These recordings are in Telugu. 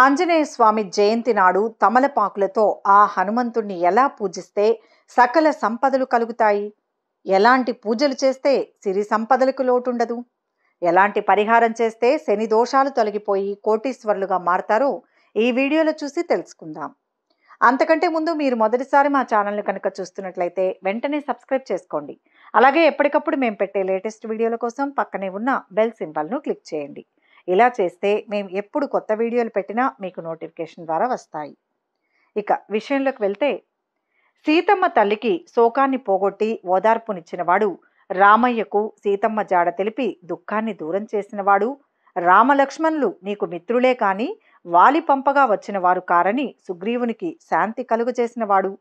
ఆంజనేయ స్వామి జయంతి నాడు తమలపాకులతో ఆ హనుమంతుణ్ణి ఎలా పూజిస్తే సకల సంపదలు కలుగుతాయి ఎలాంటి పూజలు చేస్తే సిరి సంపదలకు లోటుండదు ఎలాంటి పరిహారం చేస్తే శని దోషాలు తొలగిపోయి కోటీశ్వరులుగా మారతారో ఈ వీడియోలో చూసి తెలుసుకుందాం అంతకంటే ముందు మీరు మొదటిసారి మా ఛానల్ను కనుక చూస్తున్నట్లయితే వెంటనే సబ్స్క్రైబ్ చేసుకోండి అలాగే ఎప్పటికప్పుడు మేము పెట్టే లేటెస్ట్ వీడియోల కోసం పక్కనే ఉన్న బెల్ సింబల్ను క్లిక్ చేయండి ఇలా చేస్తే మేము ఎప్పుడు కొత్త వీడియోలు పెట్టినా మీకు నోటిఫికేషన్ ద్వారా వస్తాయి ఇక విషయంలోకి వెళ్తే సీతమ్మ తల్లికి శోకాన్ని పోగొట్టి ఓదార్పునిచ్చినవాడు రామయ్యకు సీతమ్మ జాడ తెలిపి దుఃఖాన్ని దూరం చేసినవాడు రామలక్ష్మణులు నీకు మిత్రులే కాని వాలి పంపగా వచ్చినవారు కారని సుగ్రీవునికి శాంతి కలుగజేసినవాడు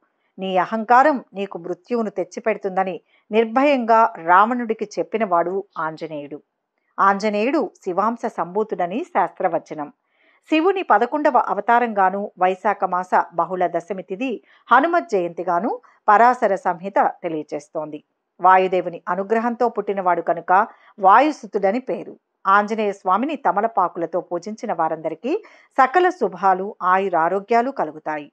నీ అహంకారం నీకు మృత్యువును తెచ్చిపెడుతుందని నిర్భయంగా రావణుడికి చెప్పినవాడు ఆంజనేయుడు ఆంజనేయుడు శివాంశ సంభూతుడని శాస్త్రవచనం శివుని పదకొండవ అవతారంగాను వైశాఖ మాస బహుళ దశమి తిథి హనుమత్ జయంతిగాను పరాశర సంహిత తెలియచేస్తోంది వాయుదేవుని అనుగ్రహంతో పుట్టినవాడు కనుక వాయుసుతుడని పేరు ఆంజనేయ స్వామిని తమలపాకులతో పూజించిన వారందరికీ సకల శుభాలు ఆయురారోగ్యాలు కలుగుతాయి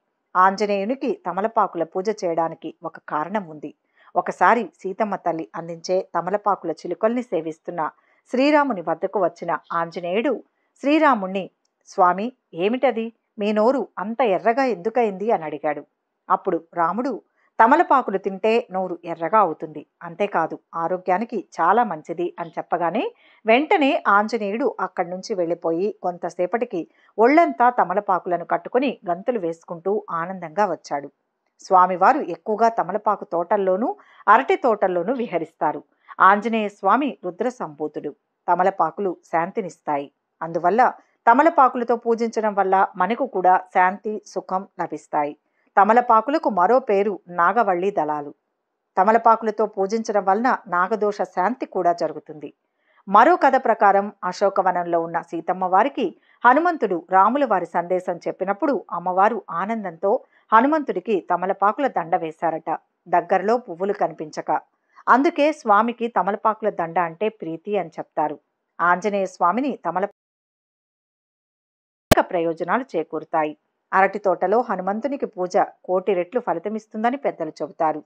ఆంజనేయునికి తమలపాకుల పూజ చేయడానికి ఒక కారణం ఉంది ఒకసారి సీతమ్మ తల్లి అందించే తమలపాకుల చిలుకల్ని సేవిస్తున్న శ్రీరాముని వద్దకు వచ్చిన ఆంజనేయుడు శ్రీరాముణ్ణి స్వామి ఏమిటది మీ నోరు అంత ఎర్రగా ఎందుకయింది అని అడిగాడు అప్పుడు రాముడు తమలపాకులు తింటే నోరు ఎర్రగా అవుతుంది అంతేకాదు ఆరోగ్యానికి చాలా మంచిది అని చెప్పగానే వెంటనే ఆంజనేయుడు అక్కడి నుంచి వెళ్ళిపోయి కొంతసేపటికి ఒళ్ళంతా తమలపాకులను కట్టుకుని గంతులు వేసుకుంటూ ఆనందంగా వచ్చాడు స్వామివారు ఎక్కువగా తమలపాకు తోటల్లోనూ అరటి తోటల్లోనూ విహరిస్తారు ఆంజనేయ స్వామి రుద్ర సంభూతుడు తమలపాకులు శాంతినిస్తాయి అందువల్ల తమలపాకులతో పూజించడం వల్ల మనకు కూడా శాంతి సుఖం లభిస్తాయి తమలపాకులకు మరో పేరు నాగవళ్ళి దళాలు తమలపాకులతో పూజించడం వలన నాగదోష శాంతి కూడా జరుగుతుంది మరో కథ ప్రకారం అశోకవనంలో ఉన్న సీతమ్మ వారికి హనుమంతుడు రాముల వారి సందేశం చెప్పినప్పుడు అమ్మవారు ఆనందంతో హనుమంతుడికి తమలపాకుల దండ వేశారట దగ్గరలో పువ్వులు కనిపించక అందుకే స్వామికి తమలపాకుల దండ అంటే ప్రీతి అని చెప్తారు ఆంజనేయ స్వామిని తమల ప్రయోజనాలు చేకూరుతాయి అరటి తోటలో హనుమంతునికి పూజ కోటి రెట్లు ఫలితమిస్తుందని పెద్దలు చెబుతారు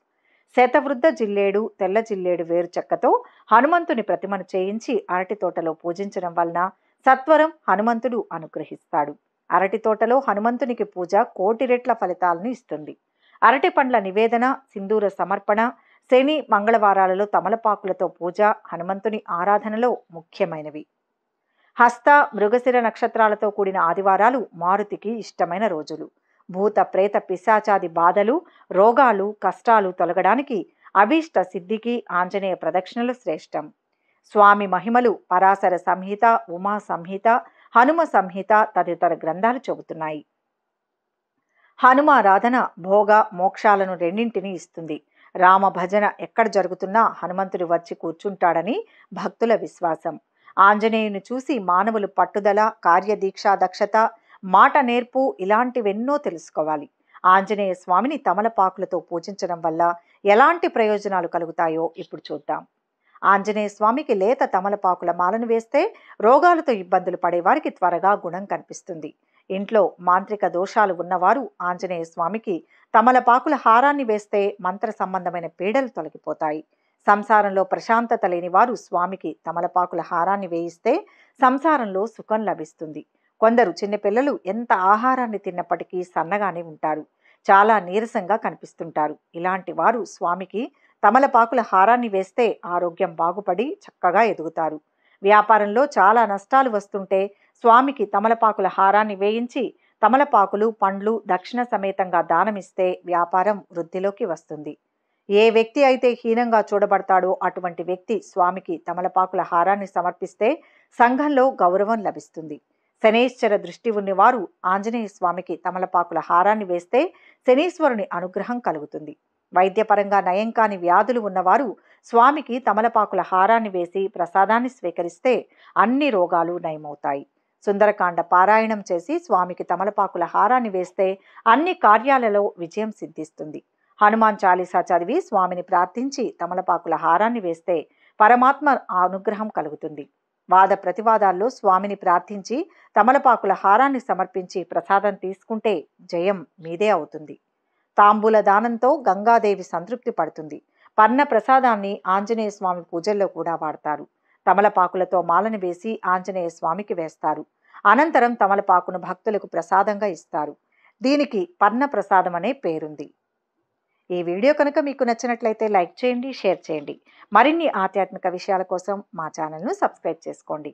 శతవృద్ధ జిల్లేడు తెల్ల జిల్లేడు వేరు చెక్కతో హనుమంతుని ప్రతిమను చేయించి అరటి తోటలో పూజించడం వలన సత్వరం హనుమంతుడు అనుగ్రహిస్తాడు అరటి తోటలో హనుమంతునికి పూజ కోటి రెట్ల ఫలితాలను ఇస్తుంది అరటి పండ్ల నివేదన సింధూర సమర్పణ శని మంగళవారాలలో తమలపాకులతో పూజ హనుమంతుని ఆరాధనలో ముఖ్యమైనవి హస్త మృగశిర నక్షత్రాలతో కూడిన ఆదివారాలు మారుతికి ఇష్టమైన రోజులు భూత ప్రేత పిశాచాది బాధలు రోగాలు కష్టాలు తొలగడానికి అభీష్ట సిద్ధికి ఆంజనేయ ప్రదక్షిణలు శ్రేష్టం స్వామి మహిమలు పరాశర సంహిత ఉమా సంహిత హనుమ సంహిత తదితర గ్రంథాలు చెబుతున్నాయి హనుమారాధన భోగ మోక్షాలను రెండింటినీ ఇస్తుంది రామ భజన ఎక్కడ జరుగుతున్నా హనుమంతుడు వచ్చి కూర్చుంటాడని భక్తుల విశ్వాసం ఆంజనేయుని చూసి మానవులు పట్టుదల కార్యదీక్షా దక్షత మాట నేర్పు ఇలాంటివెన్నో తెలుసుకోవాలి ఆంజనేయ స్వామిని తమలపాకులతో పూజించడం వల్ల ఎలాంటి ప్రయోజనాలు కలుగుతాయో ఇప్పుడు చూద్దాం ఆంజనేయ స్వామికి లేత తమలపాకుల మాలను వేస్తే రోగాలతో ఇబ్బందులు పడేవారికి త్వరగా గుణం కనిపిస్తుంది ఇంట్లో మాంత్రిక దోషాలు ఉన్నవారు ఆంజనేయ స్వామికి తమలపాకుల హారాన్ని వేస్తే మంత్ర సంబంధమైన పీడలు తొలగిపోతాయి సంసారంలో ప్రశాంతత లేని వారు స్వామికి తమలపాకుల హారాన్ని వేయిస్తే సంసారంలో సుఖం లభిస్తుంది కొందరు చిన్నపిల్లలు ఎంత ఆహారాన్ని తిన్నప్పటికీ సన్నగానే ఉంటారు చాలా నీరసంగా కనిపిస్తుంటారు ఇలాంటి వారు స్వామికి తమలపాకుల హారాన్ని వేస్తే ఆరోగ్యం బాగుపడి చక్కగా ఎదుగుతారు వ్యాపారంలో చాలా నష్టాలు వస్తుంటే స్వామికి తమలపాకుల హారాన్ని వేయించి తమలపాకులు పండ్లు దక్షిణ సమేతంగా దానమిస్తే వ్యాపారం వృద్ధిలోకి వస్తుంది ఏ వ్యక్తి అయితే హీనంగా చూడబడతాడో అటువంటి వ్యక్తి స్వామికి తమలపాకుల హారాన్ని సమర్పిస్తే సంఘంలో గౌరవం లభిస్తుంది శనేశ్వర దృష్టి ఉన్నవారు ఆంజనేయ స్వామికి తమలపాకుల హారాన్ని వేస్తే శనీశ్వరుని అనుగ్రహం కలుగుతుంది వైద్యపరంగా నయం కాని వ్యాధులు ఉన్నవారు స్వామికి తమలపాకుల హారాన్ని వేసి ప్రసాదాన్ని స్వీకరిస్తే అన్ని రోగాలు నయమవుతాయి సుందరకాండ పారాయణం చేసి స్వామికి తమలపాకుల హారాన్ని వేస్తే అన్ని కార్యాలలో విజయం సిద్ధిస్తుంది హనుమాన్ చాలీసా చదివి స్వామిని ప్రార్థించి తమలపాకుల హారాన్ని వేస్తే పరమాత్మ అనుగ్రహం కలుగుతుంది వాద ప్రతివాదాల్లో స్వామిని ప్రార్థించి తమలపాకుల హారాన్ని సమర్పించి ప్రసాదం తీసుకుంటే జయం మీదే అవుతుంది తాంబూల దానంతో గంగాదేవి సంతృప్తి పడుతుంది పన్న ప్రసాదాన్ని ఆంజనేయ స్వామి పూజల్లో కూడా వాడతారు తమలపాకులతో మాలను వేసి ఆంజనేయ స్వామికి వేస్తారు అనంతరం తమలపాకును భక్తులకు ప్రసాదంగా ఇస్తారు దీనికి పన్న ప్రసాదం అనే పేరుంది ఈ వీడియో కనుక మీకు నచ్చినట్లయితే లైక్ చేయండి షేర్ చేయండి మరిన్ని ఆధ్యాత్మిక విషయాల కోసం మా ఛానల్ను సబ్స్క్రైబ్ చేసుకోండి